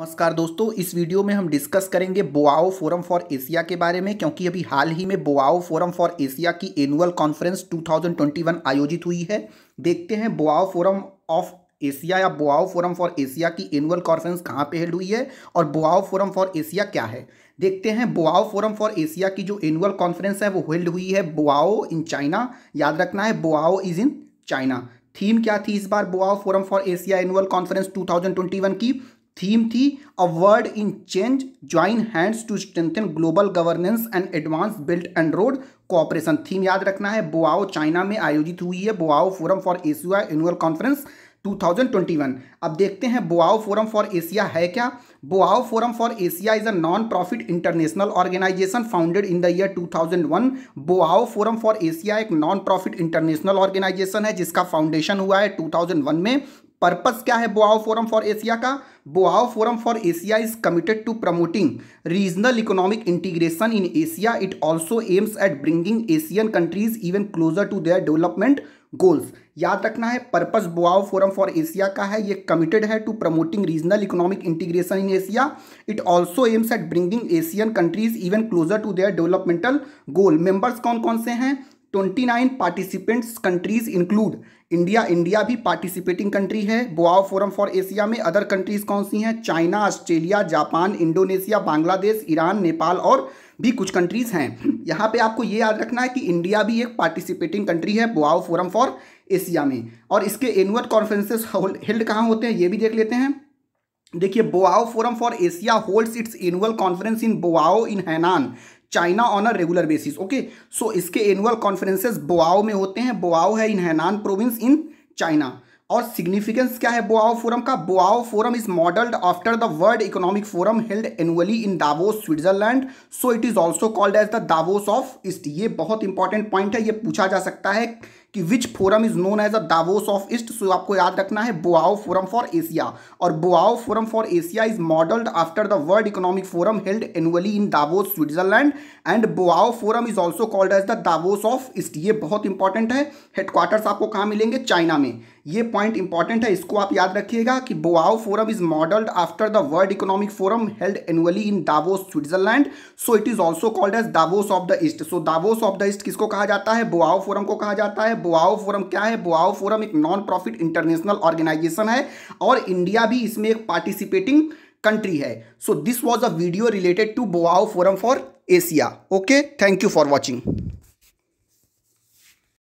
नमस्कार दोस्तों इस वीडियो में हम डिस्कस करेंगे बोआओ फोरम फॉर एशिया के बारे में क्योंकि अभी हाल ही में बोआओ फोरम फॉर एशिया की एनुअल कॉन्फ्रेंस 2021 आयोजित हुई है देखते हैं बोआओ फोरम ऑफ एशिया या बोआओ फोरम फॉर एशिया की एनुअल कॉन्फ्रेंस कहाँ पे हेल्ड हुई है और बोआओ फोरम फॉर एशिया क्या है देखते हैं बोआओ फोरम फॉर एशिया की जो एनुअल कॉन्फ्रेंस है वो हेल्ड हुई है बोआओ इन चाइना याद रखना है Boao is in China theme क्या थी इस बार Boao forum for Asia annual conference 2021 की थीम थी a world in change join hands to strengthen global governance and advance belt and road cooperation theme याद रखना है बोआओ चाइना में आयोजित हुई है Boao forum for Asia annual conference 2021 अब देखते हैं बोआओ फोरम फॉर एशिया है क्या Boao forum for Asia is a non profit international organization founded in the year 2001 Boao forum for Asia एक नॉन प्रॉफिट इंटरनेशनल ऑर्गेनाइजेशन है जिसका foundation हुआ है 2001 में पर्पस क्या है बोआव फोरम फॉर एशिया का Boao forum for Asia is committed to promoting regional economic integration in Asia it also aims at bringing Asian countries even closer to their development goals याद रखना है purpose Boao forum for Asia का है ये committed है to promoting regional economic integration in Asia it also aims at bringing Asian countries even closer to their developmental goal members कौन कौन से हैं twenty nine participants countries include India India भी participating country है Boao forum for Asia में other countries कौन सी हैं China Australia Japan Indonesia Bangladesh Iran Nepal और भी कुछ कंट्रीज हैं यहाँ पे आपको ये याद रखना है कि इंडिया भी एक पार्टिसिपेटिंग कंट्री है बोआओ फोरम फॉर एशिया में और इसके एनुअल कॉन्फ्रेंसेस हेल्ड कहाँ होते हैं ये भी देख लेते हैं देखिए Boao forum for Asia holds its annual conference in Boao in Hainan China on a regular basis okay so इसके एनुअल कॉन्फ्रेंसेस बोआओ में होते हैं बोआओ है in Hainan province in China और सिग्निफिकेंस क्या है बोआओ फोरम का Boao forum is modelled after the world economic forum held annually in Davos Switzerland so it is also called as the Davos of east ये बहुत important point है ये पूछा जा सकता है कि which forum is known as a Davos of east so आपको याद रखना है बोआओ फोरम फॉर एशिया और Boao forum for Asia is modelled after the world economic forum held annually in Davos Switzerland and Boao forum is also called as the Davos of east ये बहुत important है headquarters आपको कहाँ मिलेंगे China में ये point important है इसको आप याद रखिएगा कि Boao forum is modelled after the world economic forum held annually in Davos Switzerland so it is also called as Davos of the east so Davos of the east किसको कहा जाता है बोआओ फोरम को कहा जाता है Boao forum क्या है बोआओ फोरम एक नॉन प्रॉफिट इंटरनेशनल ऑर्गेनाइजेशन है और इंडिया भी इसमें एक पार्टिसिपेटिंग कंट्री है so this was a video related to Boao forum for Asia okay thank you for watching